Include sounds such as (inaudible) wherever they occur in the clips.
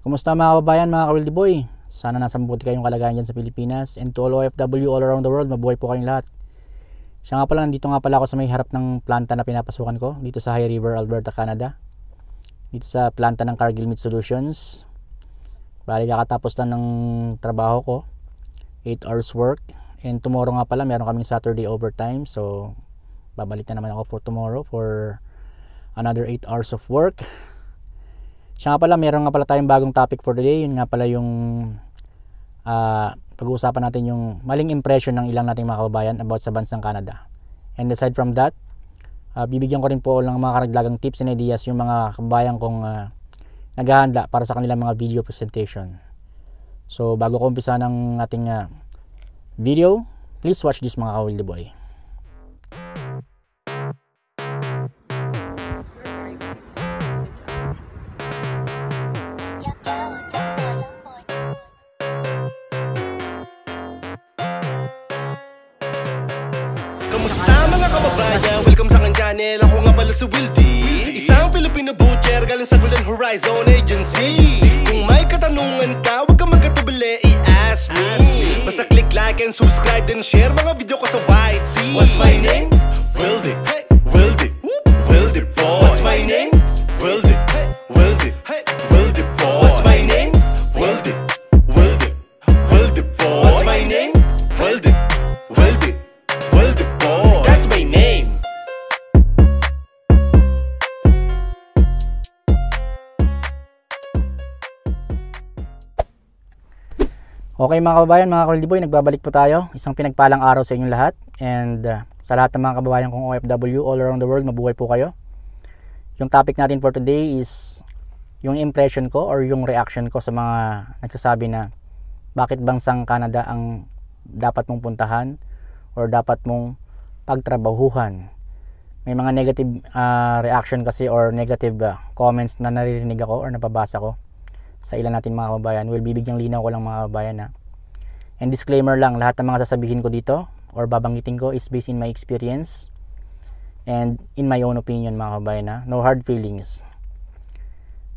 Kumusta mga kababayan, mga kawildi boy? Sana nasa mabuti kayong kalagayan dyan sa Pilipinas and to all OFW all around the world, mabuhay po kayong lahat. Siya nga pala, nandito nga pala ako sa may harap ng planta na pinapasukan ko dito sa High River, Alberta, Canada. Dito sa planta ng Cargill Meat Solutions. Bali kakatapos na ng trabaho ko. 8 hours work. And tomorrow nga pala, meron kaming Saturday overtime. So, babalik na naman ako for tomorrow for another 8 hours of work. (laughs) Siya nga pala, meron nga pala tayong bagong topic for today. Yun nga pala yung uh, pag-uusapan natin yung maling impression ng ilang nating mga kababayan about sa bansang Canada. And aside from that, uh, bibigyan ko rin po ng mga karaglagang tips and ideas yung mga kababayan kong uh, naghahanda para sa kanilang mga video presentation. So bago ko umpisa ng ating uh, video, please watch this mga ka-Wilde Boy. si Wildy Isang Pilipino butcher galing sa Golden Horizon Agency Kung may katanungan ka, huwag ka magkatubili, i-ask me Basta click like and subscribe then share mga video ko sa YT What's my name? Okay mga kababayan, mga Curly nagbabalik po tayo. Isang pinagpalang araw sa inyong lahat. And uh, sa lahat ng mga kababayan kong OFW all around the world, mabuhay po kayo. Yung topic natin for today is yung impression ko or yung reaction ko sa mga nagsasabi na bakit bansang Canada ang dapat mong puntahan or dapat mong pagtrabahuhan. May mga negative uh, reaction kasi or negative uh, comments na naririnig ako or napabasa ko sa ilan natin mga kababayan. Well, bibigyang linaw ko lang mga kababayan na ah. And disclaimer lang, lahat ng mga sasabihin ko dito or babanggitin ko is based in my experience and in my own opinion mga kabayan ha. No hard feelings.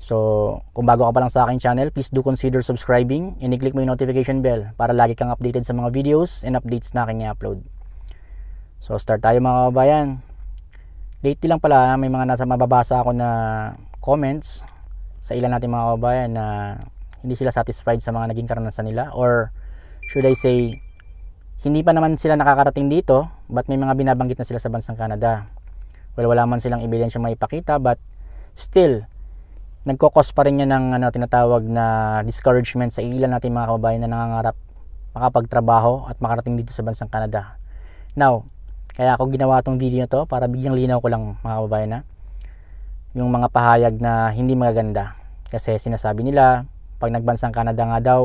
So, kung bago ka pa lang sa akin channel, please do consider subscribing and i-click mo yung notification bell para lagi kang updated sa mga videos and updates na aking i-upload. So, start tayo mga kabayan. Lately lang pala, may mga nasa mababasa ako na comments sa ilan natin mga kabayan na hindi sila satisfied sa mga naging karanasan nila or should I say, hindi pa naman sila nakakarating dito but may mga binabanggit na sila sa bansang Canada. Well, wala man silang ebidensya maipakita but still, nagkokos pa rin yan ng ano, tinatawag na discouragement sa ilan natin mga kababayan na nangangarap makapagtrabaho at makarating dito sa bansang Canada. Now, kaya ako ginawa itong video to para bigyang linaw ko lang mga kababayan na yung mga pahayag na hindi magaganda. Kasi sinasabi nila, pag nagbansang Canada nga daw,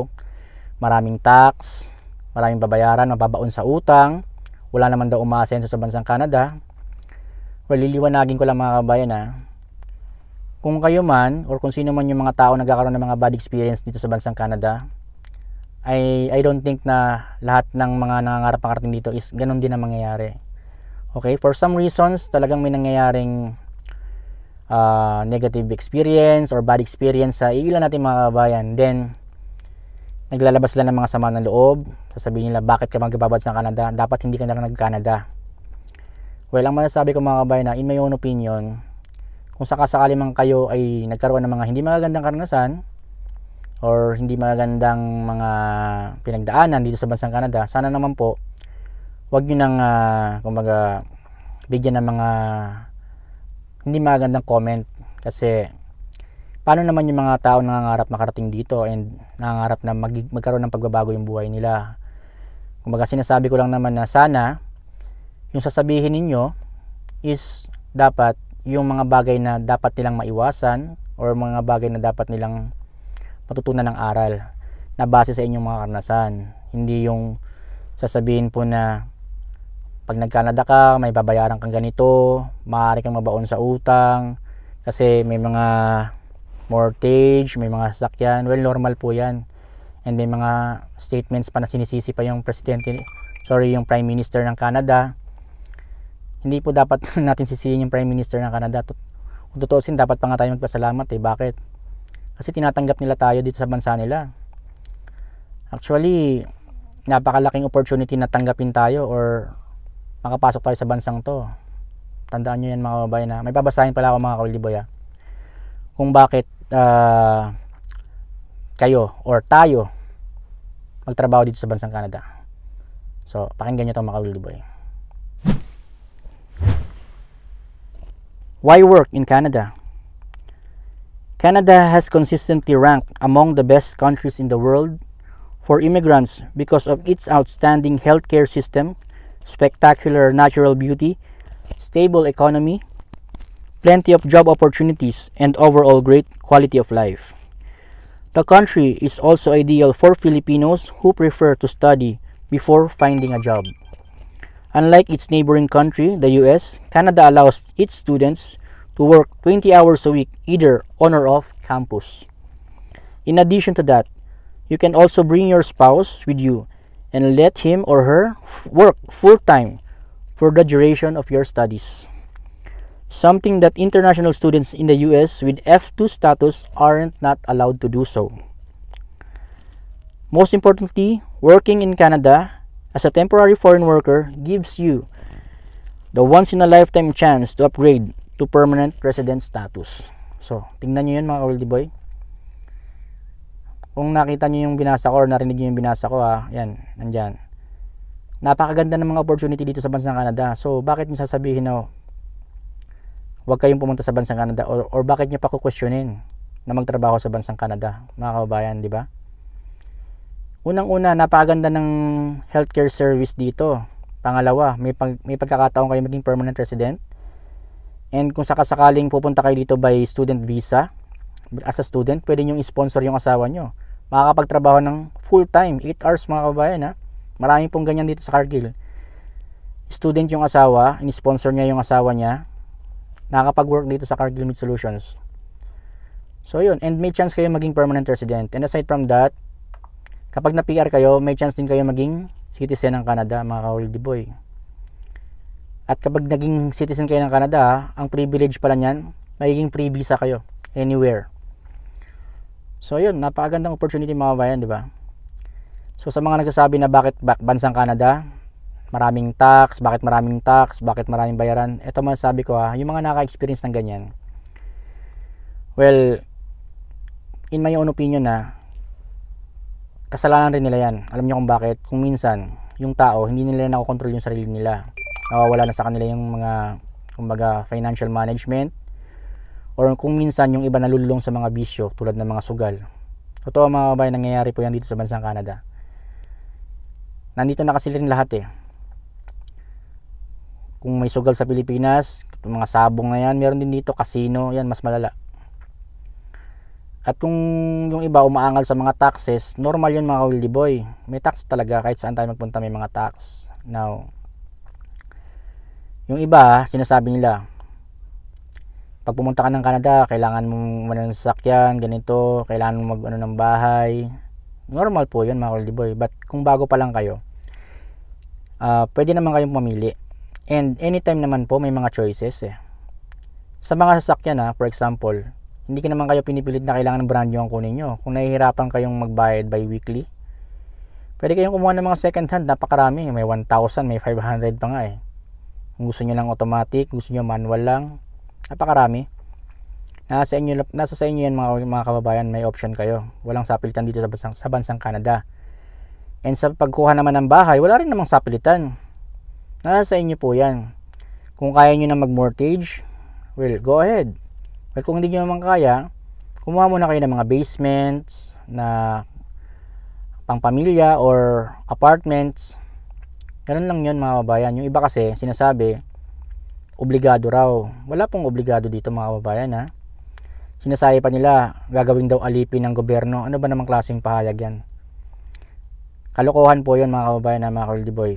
maraming tax, maraming babayaran, mababaon sa utang, wala naman daw umasenso sa bansang Canada. Well, liliwanagin ko lang mga kabayan ha. Ah. Kung kayo man, or kung sino man yung mga tao nagkakaroon ng mga bad experience dito sa bansang Canada, I, I don't think na lahat ng mga nangangarap makarating dito is ganun din ang mangyayari. Okay, for some reasons, talagang may nangyayaring uh, negative experience or bad experience sa ilan natin mga kabayan. Then, naglalabas sila ng mga sama ng loob sasabihin nila bakit ka magbabad sa Canada dapat hindi ka na nag-Canada well ang masasabi ko mga kabayan na in my own opinion kung sakasakali man kayo ay nagkaroon ng mga hindi magagandang karanasan or hindi magagandang mga pinagdaanan dito sa bansang Canada sana naman po wag nyo nang uh, kumbaga bigyan ng mga hindi magandang comment kasi paano naman yung mga tao nangangarap makarating dito and nangangarap na mag magkaroon ng pagbabago yung buhay nila. Kumbaga sinasabi ko lang naman na sana yung sasabihin ninyo is dapat yung mga bagay na dapat nilang maiwasan or mga bagay na dapat nilang matutunan ng aral na base sa inyong mga karanasan. Hindi yung sasabihin po na pag nagkanada ka, may babayaran kang ganito, maaari kang mabaon sa utang, kasi may mga mortgage, may mga sasakyan. Well, normal po yan. And may mga statements pa na sinisisi pa yung presidente, sorry, yung prime minister ng Canada. Hindi po dapat (laughs) natin sisihin yung prime minister ng Canada. Kung tutusin, dapat pa nga tayo magpasalamat eh. Bakit? Kasi tinatanggap nila tayo dito sa bansa nila. Actually, napakalaking opportunity na tanggapin tayo or makapasok tayo sa bansang to. Tandaan nyo yan mga babae na may babasahin pala ako mga kawaliboya kung bakit uh, kayo or tayo magtrabaho dito sa bansang Canada. So, pakinggan nyo itong mga Wildy Boy. Why work in Canada? Canada has consistently ranked among the best countries in the world for immigrants because of its outstanding healthcare system, spectacular natural beauty, stable economy, plenty of job opportunities, and overall great quality of life. The country is also ideal for Filipinos who prefer to study before finding a job. Unlike its neighboring country, the US, Canada allows its students to work 20 hours a week either on or off campus. In addition to that, you can also bring your spouse with you and let him or her work full time for the duration of your studies. something that international students in the US with F2 status aren't not allowed to do so. Most importantly, working in Canada as a temporary foreign worker gives you the once in a lifetime chance to upgrade to permanent resident status. So, tingnan niyo 'yan mga oldie boy. Kung nakita niyo yung binasa ko or narinig niyo yung binasa ko ha, ah, yan, nandyan. Napakaganda ng mga opportunity dito sa bansang Canada. So, bakit niyo sasabihin na huwag kayong pumunta sa bansang Canada or, or bakit niya pa kukwestiyonin na magtrabaho sa bansang Canada, mga kababayan, di ba? Unang-una, napaganda ng healthcare service dito. Pangalawa, may, pag, may pagkakataon kayo maging permanent resident. And kung sakasakaling pupunta kayo dito by student visa, as a student, pwede nyo i-sponsor yung asawa nyo. Makakapagtrabaho ng full-time, 8 hours mga kababayan ha. Marami pong ganyan dito sa Cargill. Student yung asawa, in-sponsor niya yung asawa niya nakakapag-work dito sa Cargill Meat Solutions. So yun, and may chance kayo maging permanent resident. And aside from that, kapag na PR kayo, may chance din kayo maging citizen ng Canada, mga ka-oldie boy. At kapag naging citizen kayo ng Canada, ang privilege pala niyan, magiging free visa kayo anywhere. So yun, napakagandang opportunity mga bayan, di ba? So sa mga nagsasabi na bakit back bansang Canada, maraming tax, bakit maraming tax, bakit maraming bayaran. Ito man sabi ko ha, yung mga naka-experience ng ganyan. Well, in my own opinion na kasalanan rin nila yan. Alam niyo kung bakit? Kung minsan, yung tao, hindi nila nakokontrol yung sarili nila. Nawawala na sa kanila yung mga, kumbaga, financial management. Or kung minsan, yung iba nalululong sa mga bisyo tulad ng mga sugal. Totoo mga kabayan, nangyayari po yan dito sa bansang Canada nandito na kasi rin lahat eh kung may sugal sa Pilipinas, mga sabong na yan, meron din dito casino, yan mas malala. At kung yung iba umaangal sa mga taxes, normal yun mga kawildi boy. May tax talaga kahit saan tayo magpunta may mga tax. Now, yung iba, sinasabi nila, pag pumunta ka ng Canada, kailangan mong manan sasakyan, ganito, kailangan mong mag ano, ng bahay. Normal po yun mga kawildi boy. But kung bago pa lang kayo, uh, pwede naman kayong pumili And anytime naman po may mga choices eh. Sa mga sasakyan ha, ah, for example, hindi ka naman kayo pinipilit na kailangan ng brand new ang kunin nyo. Kung nahihirapan kayong magbayad by weekly, pwede kayong kumuha ng mga second hand, napakarami. May 1,000, may 500 pa nga eh. Kung gusto nyo lang automatic, gusto nyo manual lang, napakarami. Nasa inyo, nasa sa inyo yan mga, mga kababayan, may option kayo. Walang sapilitan dito sa bansang, sa bansang Canada. And sa pagkuha naman ng bahay, wala rin namang sapilitan Nasa inyo po yan. Kung kaya nyo na mag-mortgage, well, go ahead. Well, kung hindi nyo naman kaya, kumuha muna kayo ng mga basements na pangpamilya or apartments. Ganun lang yun mga kababayan. Yung iba kasi, sinasabi, obligado raw. Wala pong obligado dito mga kababayan ha. Sinasabi pa nila, gagawin daw alipin ng gobyerno. Ano ba namang klaseng pahayag yan? Kalokohan po yun mga kababayan na mga Curly Boy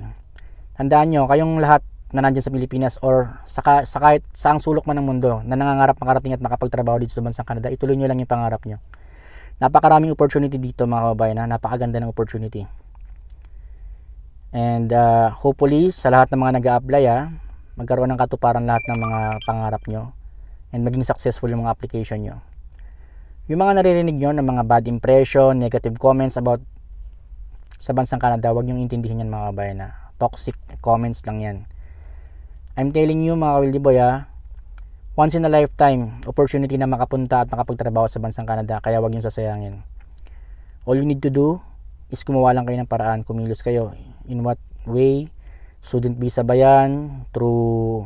handaan nyo, kayong lahat na nandiyan sa Pilipinas or sa, sa kahit saang sulok man ng mundo na nangangarap makarating at makapagtrabaho dito sa bansang Canada, ituloy nyo lang yung pangarap nyo. Napakaraming opportunity dito mga kababayan, ha? napakaganda ng opportunity. And uh, hopefully sa lahat ng mga nag apply ha, magkaroon ng katuparan lahat ng mga pangarap nyo and maging successful yung mga application nyo. Yung mga naririnig nyo ng mga bad impression, negative comments about sa bansang Canada, huwag nyo intindihin yan mga kabayan na toxic comments lang yan I'm telling you mga Wildy Boy ha once in a lifetime opportunity na makapunta at makapagtrabaho sa bansang Canada kaya huwag yung sasayangin all you need to do is gumawa lang kayo ng paraan kumilos kayo in what way student visa ba yan through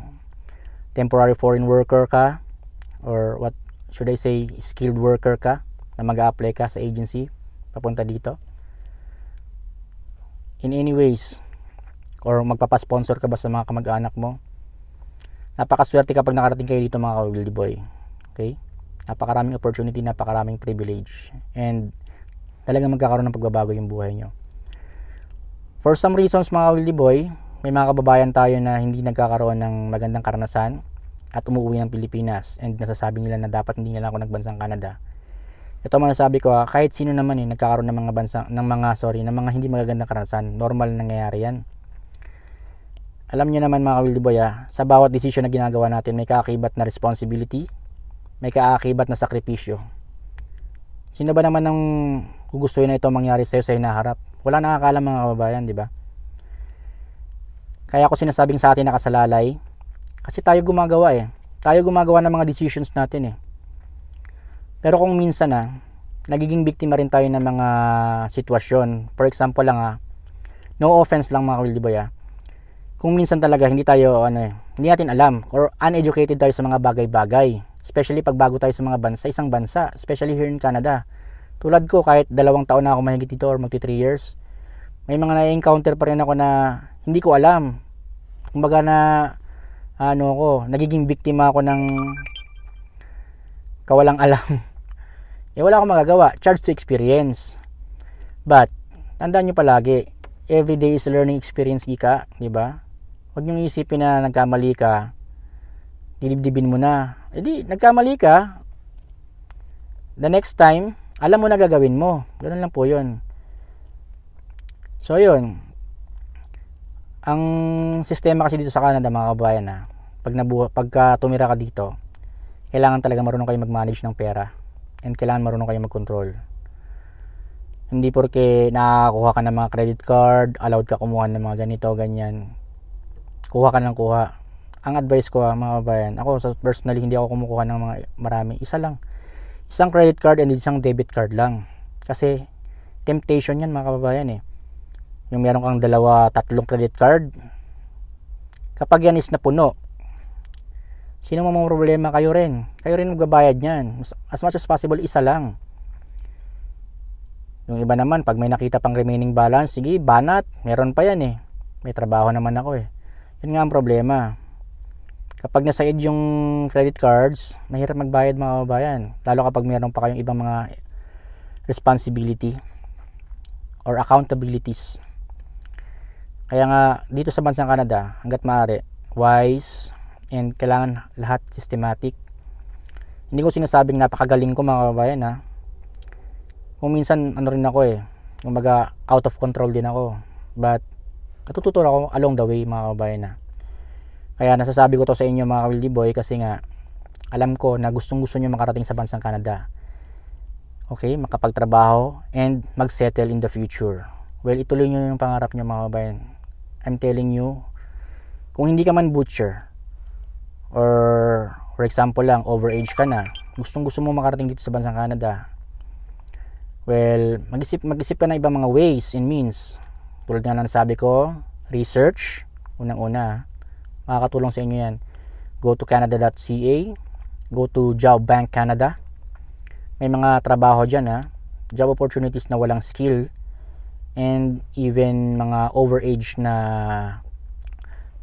temporary foreign worker ka or what should I say skilled worker ka na mag-apply ka sa agency papunta dito in any ways or magpapasponsor ka ba sa mga kamag-anak mo napakaswerte kapag nakarating kayo dito mga kawildi boy okay napakaraming opportunity napakaraming privilege and talaga magkakaroon ng pagbabago yung buhay nyo for some reasons mga kawildi boy may mga kababayan tayo na hindi nagkakaroon ng magandang karanasan at umuwi ng Pilipinas and nasasabi nila na dapat hindi nila ako nagbansang Canada ito sabi ko ha, ah, kahit sino naman eh nagkakaroon ng mga bansa ng mga sorry ng mga hindi magagandang karanasan normal nangyayari yan alam niyo naman mga kawildiboya, sa bawat desisyon na ginagawa natin may kaakibat na responsibility, may kaakibat na sakripisyo. Sino ba naman ang gugustuhin na ito mangyari sa'yo sa hinaharap? Wala nakakalam mga kababayan, di ba? Kaya ako sinasabing sa atin nakasalalay kasi tayo gumagawa eh. Tayo gumagawa ng mga decisions natin eh. Pero kung minsan na nagiging biktima rin tayo ng mga sitwasyon. For example lang ha, ah, no offense lang mga kabildiboy ha. Ah, kung minsan talaga hindi tayo ano, eh, hindi natin alam or uneducated tayo sa mga bagay-bagay. Especially pag bago tayo sa mga bansa, isang bansa, especially here in Canada. Tulad ko kahit dalawang taon na ako mahigit dito or magti 3 years, may mga na-encounter pa rin ako na hindi ko alam. Kumbaga na ano ko, nagiging biktima ako ng kawalang alam. (laughs) eh wala akong magagawa, charge to experience. But tandaan niyo palagi, every day is learning experience gika 'di ba? Huwag niyong isipin na nagkamali ka, dilibdibin mo na. E di, nagkamali ka, the next time, alam mo na gagawin mo. Ganun lang po yun. So, yun. Ang sistema kasi dito sa Canada, mga kabayan, ha, ah, pag pagka tumira ka dito, kailangan talaga marunong kayo mag-manage ng pera and kailangan marunong kayo mag-control. Hindi porke nakakuha ka ng mga credit card, allowed ka kumuha ng mga ganito, ganyan kuha ka ng kuha ang advice ko ha, ah, mga bayan ako sa personally hindi ako kumukuha ng mga marami isa lang isang credit card and isang debit card lang kasi temptation yan mga kababayan eh yung meron kang dalawa tatlong credit card kapag yan is napuno sino mang mga problema kayo rin kayo rin magbabayad yan as much as possible isa lang yung iba naman pag may nakita pang remaining balance sige banat meron pa yan eh may trabaho naman ako eh yun nga ang problema kapag nasa ed yung credit cards mahirap magbayad mga kababayan lalo kapag meron pa kayong ibang mga responsibility or accountabilities kaya nga dito sa bansang Canada hanggat maaari wise and kailangan lahat systematic hindi ko sinasabing napakagaling ko mga kababayan ha kung minsan ano rin ako eh umaga out of control din ako but natututo ako along the way mga kabayan na ah. kaya nasasabi ko to sa inyo mga Wildy Boy kasi nga alam ko na gustong gusto nyo makarating sa bansang Canada okay makapagtrabaho and magsettle in the future well ituloy nyo yung pangarap nyo mga kabayan I'm telling you kung hindi ka man butcher or for example lang overage ka na gustong gusto mo makarating dito sa bansang Canada well mag-isip mag-isip ka na ibang mga ways and means tulad nga ng sabi ko, research, unang-una, makakatulong sa inyo yan. Go to canada.ca, go to Job Bank Canada. May mga trabaho dyan ha, job opportunities na walang skill and even mga overage na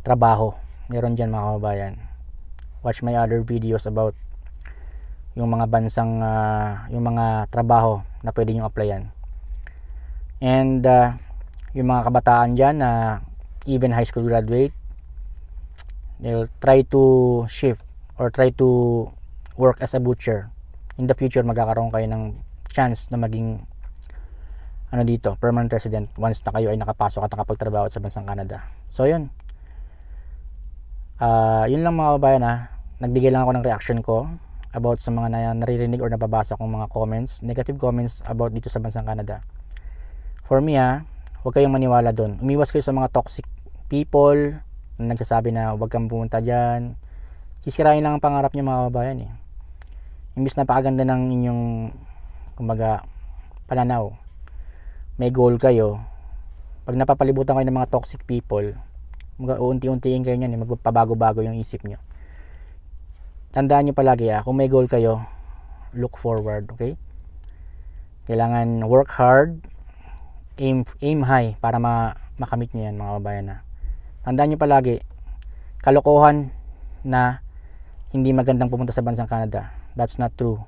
trabaho. Meron dyan mga kababayan. Watch my other videos about yung mga bansang, uh, yung mga trabaho na pwede nyo applyan. And uh, yung mga kabataan dyan na even high school graduate they'll try to shift or try to work as a butcher in the future magkakaroon kayo ng chance na maging ano dito, permanent resident once na kayo ay nakapasok at nakapagtrabaho sa bansang Canada. So, yun. Uh, yun lang mga kababayan ha. Ah. Nagbigay lang ako ng reaction ko about sa mga naririnig or nababasa kong mga comments, negative comments about dito sa bansang Canada. For me ha, ah, Huwag kayong maniwala doon. Umiwas kayo sa mga toxic people na nagsasabi na huwag kang pumunta dyan. Sisirain lang ang pangarap niyo mga kababayan eh. Imbis na pakaganda ng inyong kumbaga pananaw. May goal kayo. Pag napapalibutan kayo ng mga toxic people, uunti-untiin kayo niyan, eh. magpapabago bago yung isip niyo. Tandaan niyo palagi ah, kung may goal kayo, look forward, okay? Kailangan work hard, aim, aim high para ma, makamit nyo yan mga kabayan na tandaan niyo palagi kalokohan na hindi magandang pumunta sa bansang Canada that's not true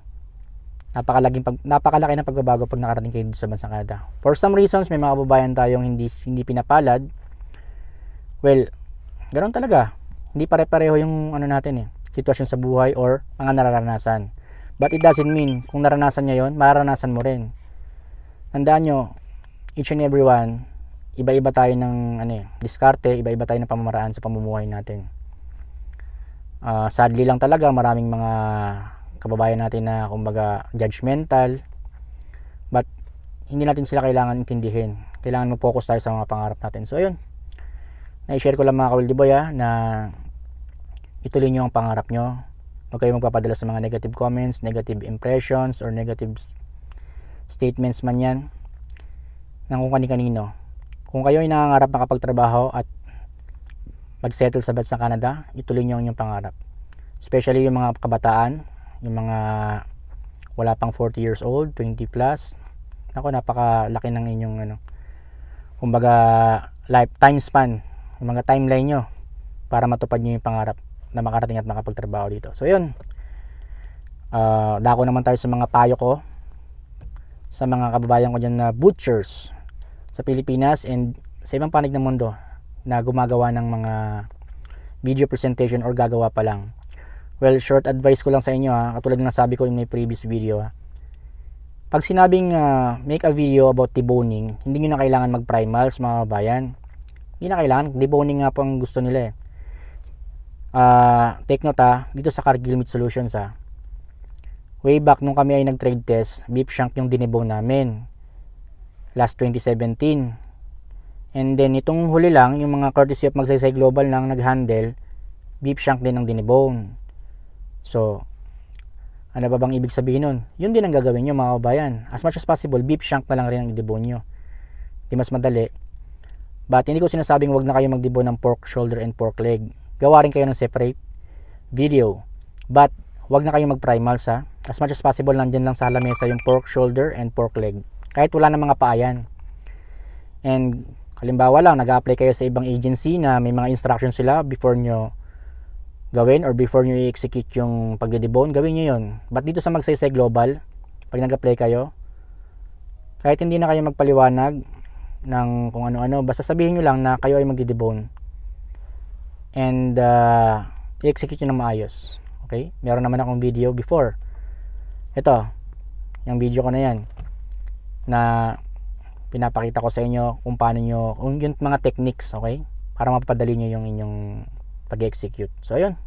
napakalaki, pag, napakalaki ng pagbabago pag nakarating kayo dito sa bansang Canada for some reasons may mga kababayan tayong hindi, hindi pinapalad well ganoon talaga hindi pare-pareho yung ano natin eh sitwasyon sa buhay or mga nararanasan but it doesn't mean kung naranasan niya yon mararanasan mo rin tandaan niyo, each and everyone, iba-iba tayo ng ano eh, diskarte, iba-iba tayo ng pamamaraan sa pamumuhay natin. Uh, sadly lang talaga, maraming mga kababayan natin na kumbaga judgmental. But hindi natin sila kailangan intindihin. Kailangan mag-focus tayo sa mga pangarap natin. So ayun, na-share ko lang mga kawaldi boy ha, na ituloy nyo ang pangarap nyo. Huwag kayo magpapadala sa mga negative comments, negative impressions, or negative statements man yan ng kung kani-kanino. Kung kayo ay nangangarap makapagtrabaho at magsettle sa bansa Canada, ituloy niyo ang inyong pangarap. Especially yung mga kabataan, yung mga wala pang 40 years old, 20 plus. Ako, napakalaki ng inyong ano, kumbaga lifetime span, yung mga timeline nyo para matupad nyo yung pangarap na makarating at makapagtrabaho dito. So, yun. Uh, dako naman tayo sa mga payo ko sa mga kababayan ko dyan na butchers sa Pilipinas and sa ibang panig ng mundo na gumagawa ng mga video presentation or gagawa pa lang. Well, short advice ko lang sa inyo ha, katulad ng nasabi ko in my previous video ha. Pag sinabing uh, make a video about deboning, hindi nyo na kailangan mag-primals mga bayan. Hindi na kailangan, deboning nga po ang gusto nila eh. Uh, take note ha, dito sa Cargill Meat Solutions ha. Way back nung kami ay nag-trade test, beef shank yung dinebone namin last 2017. And then itong huli lang, yung mga courtesy of Magsaysay Global nang nag-handle, beef shank din ang dinibone. So, ano ba bang ibig sabihin nun? Yun din ang gagawin nyo mga kabayan. As much as possible, beef shank na lang rin ang idibone nyo. Di mas madali. But hindi ko sinasabing wag na kayo magdibone ng pork shoulder and pork leg. Gawa rin kayo ng separate video. But wag na kayo mag-primal sa as much as possible nandyan lang sa lamesa yung pork shoulder and pork leg. Kahit wala ng mga paayan. And halimbawa lang, nag-apply kayo sa ibang agency na may mga instructions sila before nyo gawin or before nyo i-execute yung pagdidibon, gawin nyo yun. But dito sa Magsaysay Global, pag nag-apply kayo, kahit hindi na kayo magpaliwanag ng kung ano-ano, basta sabihin nyo lang na kayo ay magdidibon. And uh, i-execute nyo ng maayos. Okay? Meron naman akong video before. Ito, yung video ko na yan na pinapakita ko sa inyo kung paano nyo, kung yung mga techniques, okay? Para mapadali nyo yung inyong pag-execute. So, ayun.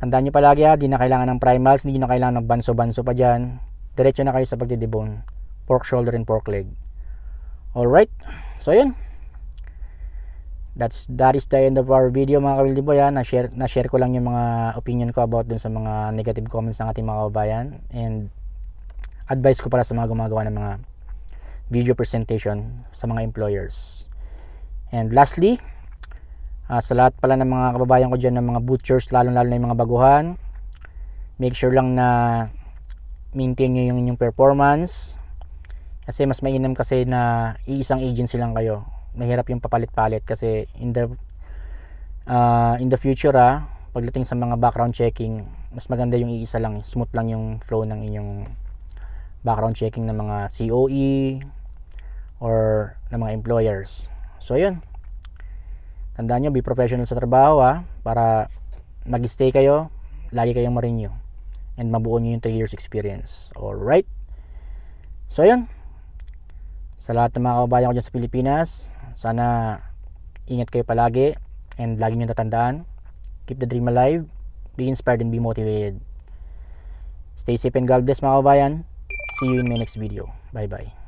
Tandaan nyo palagi ha, di na kailangan ng primals, di na kailangan ng banso-banso pa dyan. Diretso na kayo sa pagdidibone. Pork shoulder and pork leg. Alright. So, ayun. That's, that is the end of our video mga kabildi boy. Na-share, na-share ko lang yung mga opinion ko about dun sa mga negative comments ng ating mga kababayan. And, advice ko pala sa mga gumagawa ng mga video presentation sa mga employers. And lastly, uh, sa lahat pala ng mga kababayan ko dyan ng mga butchers, lalo-lalo na yung mga baguhan, make sure lang na maintain nyo yung inyong performance kasi mas mainam kasi na iisang agency lang kayo mahirap yung papalit-palit kasi in the uh, in the future ah pagdating sa mga background checking mas maganda yung iisa lang smooth lang yung flow ng inyong background checking ng mga COE or ng mga employers. So, ayun. Tandaan nyo, be professional sa trabaho ha, para mag-stay kayo, lagi kayong ma-renew and mabuo nyo yung 3 years experience. Alright? So, ayun. Sa lahat ng mga kababayan ko dyan sa Pilipinas, sana ingat kayo palagi and lagi nyo tatandaan. Keep the dream alive, be inspired and be motivated. Stay safe and God bless mga kababayan. See you in my next video. Bye-bye.